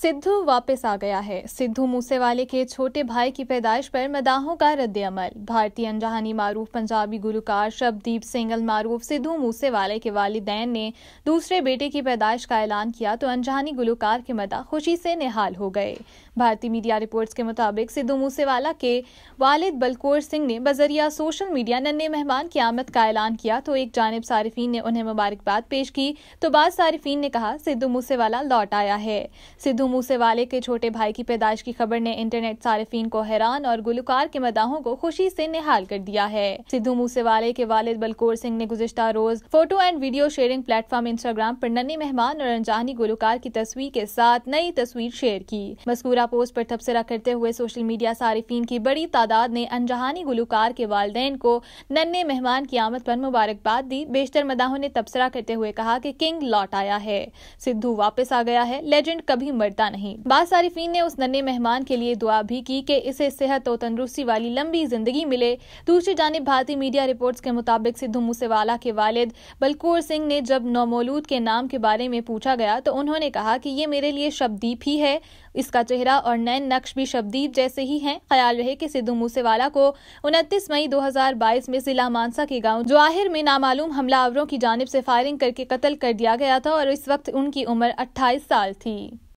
सिद्धू वापस आ गया है सिद्धू मूसेवाले के छोटे भाई की पैदाइश पर मदाहों का रद्द अमल भारतीय अनजहानी मारूफ पंजाबी गुलकार शबदीप सिंगल मारूफ सिद्धू मूसेवाले के वालदेन ने दूसरे बेटे की पैदाइश का ऐलान किया तो अनजहानी गुलकार के मदा खुशी से निहाल हो गए भारतीय मीडिया रिपोर्ट्स के मुताबिक सिद्धू मूसेवाला के वालिद बलकोर सिंह ने बजरिया सोशल मीडिया नन्हे मेहमान की आमद का ऐलान किया तो एक जानब सार्फिन ने उन्हें मुबारकबाद पेश की तो बाद सार्फिन ने कहा सिद्धू मूसेवाला लौट आया है सिद्धू मूसे वाले के छोटे भाई की पैदाइश की खबर ने इंटरनेट सार्फिन को हैरान और गुलकार के मदाहों को खुशी से निहाल कर दिया है सिद्धू मूसेवाले के वालिद बलकोर सिंह ने गुजशत रोज photo and video sharing platform Instagram पर नन्नी मेहमान और अनजानी गुलकार की तस्वीर के साथ नई तस्वीर शेयर की मस्कूरा पोस्ट पर तबसरा करते हुए सोशल मीडिया सार्फिन की बड़ी तादाद ने अनजहानी गुलकार के वालदेन को नन्ने मेहमान की आमद पर मुबारकबाद दी बेशतर मदाहों ने तबसरा करते हुए कहा कि किंग लौट आया है सिद्धू वापस आ गया है लेजेंड कभी मर मिलता नहीं बाद ने उस नन्हे मेहमान के लिए दुआ भी की कि इसे सेहत और तंदरुस्ती वाली लंबी जिंदगी मिले दूसरी जानब भारतीय मीडिया रिपोर्ट्स के मुताबिक सिद्धू मूसेवाला के वालिद बलकौर सिंह ने जब नौमोलूद के नाम के बारे में पूछा गया तो उन्होंने कहा कि ये मेरे लिए शब्दीप ही है इसका चेहरा और नैन नक्श भी शब्दीप जैसे ही हैं ख्याल रहे कि सिद्धू मूसेवाला को उनतीस मई 2022 में जिला मानसा के गांव जवाहिर में नामालूम हमलावरों की जानब से फायरिंग करके कत्ल कर दिया गया था और इस वक्त उनकी उम्र 28 साल थी